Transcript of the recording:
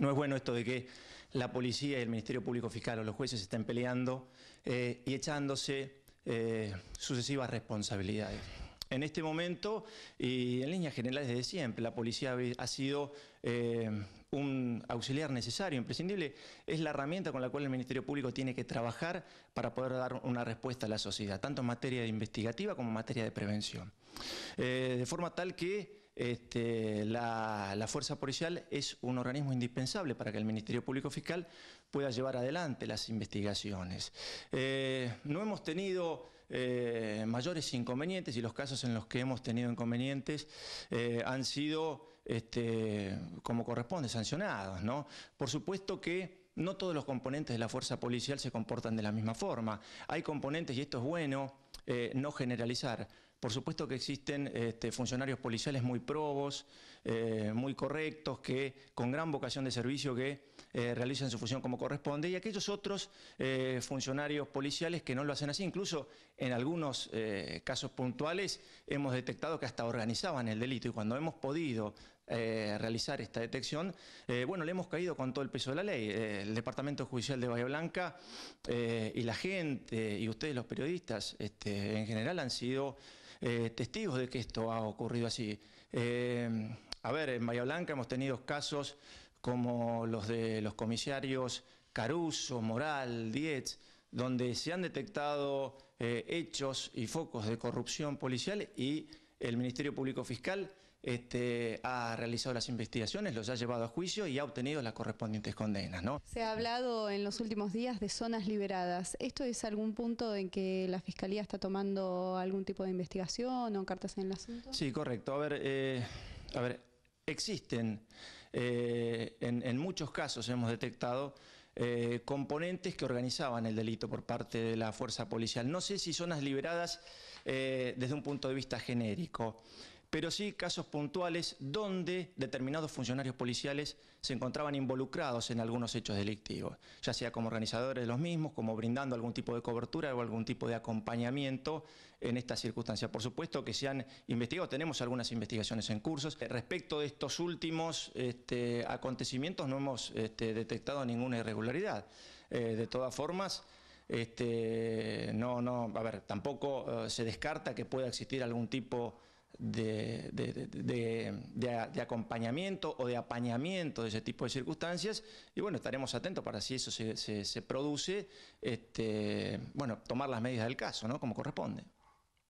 No es bueno esto de que la policía y el Ministerio Público Fiscal o los jueces estén peleando eh, y echándose eh, sucesivas responsabilidades. En este momento, y en líneas generales desde siempre, la policía ha sido eh, un auxiliar necesario, imprescindible, es la herramienta con la cual el Ministerio Público tiene que trabajar para poder dar una respuesta a la sociedad, tanto en materia de investigativa como en materia de prevención. de forma tal que este, la, Fuerza Policial es un organismo indispensable para que el Ministerio Público Fiscal pueda llevar adelante las investigaciones. Eh, no hemos tenido eh, mayores inconvenientes y los casos en los que hemos tenido inconvenientes eh, han sido, este, como corresponde, sancionados. ¿no? Por supuesto que no todos los componentes de la Fuerza Policial se comportan de la misma forma. Hay componentes, y esto es bueno, eh, no generalizar. Por supuesto que existen este, funcionarios policiales muy probos, eh, muy correctos, que con gran vocación de servicio que eh, realizan su función como corresponde, y aquellos otros funcionarios policiales que no lo hacen así. Incluso en algunos casos puntuales hemos detectado que hasta organizaban el delito y cuando hemos podido eh, realizar esta detección, eh, bueno, le hemos caído con todo el peso de la ley. Eh, el Departamento Judicial de Bahía Blanca y la gente y ustedes los periodistas este, en general han sido testigos de que esto ha ocurrido así. a ver, en Bahía Blanca hemos tenido casos como los de los comisarios Caruso, Moral, Dietz, donde se han detectado hechos y focos de corrupción policial y el Ministerio Público Fiscal este, ha realizado las investigaciones, los ha llevado a juicio y ha obtenido las correspondientes condenas. ¿no? Se ha hablado en los últimos días de zonas liberadas. ¿Esto es algún punto en que la Fiscalía está tomando algún tipo de investigación o cartas en el asunto? Sí, correcto. A ver, eh, a ver existen, eh, en, muchos casos hemos detectado eh, componentes que organizaban el delito por parte de la fuerza policial. No sé si zonas liberadas desde un punto de vista genérico pero sí casos puntuales donde determinados funcionarios policiales se encontraban involucrados en algunos hechos delictivos, ya sea como organizadores de los mismos, como brindando algún tipo de cobertura o algún tipo de acompañamiento en estas circunstancias. Por supuesto que se han investigado, tenemos algunas investigaciones en curso. Respecto de estos últimos este, acontecimientos no hemos este, detectado ninguna irregularidad. Eh, de todas formas, este, no, no, a ver, tampoco eh, se descarta que pueda existir algún tipo de, de, de, acompañamiento o de apañamiento de ese tipo de circunstancias y bueno, estaremos atentos para si eso se, se, produce, este, bueno, tomar las medidas del caso, ¿no? Como corresponde.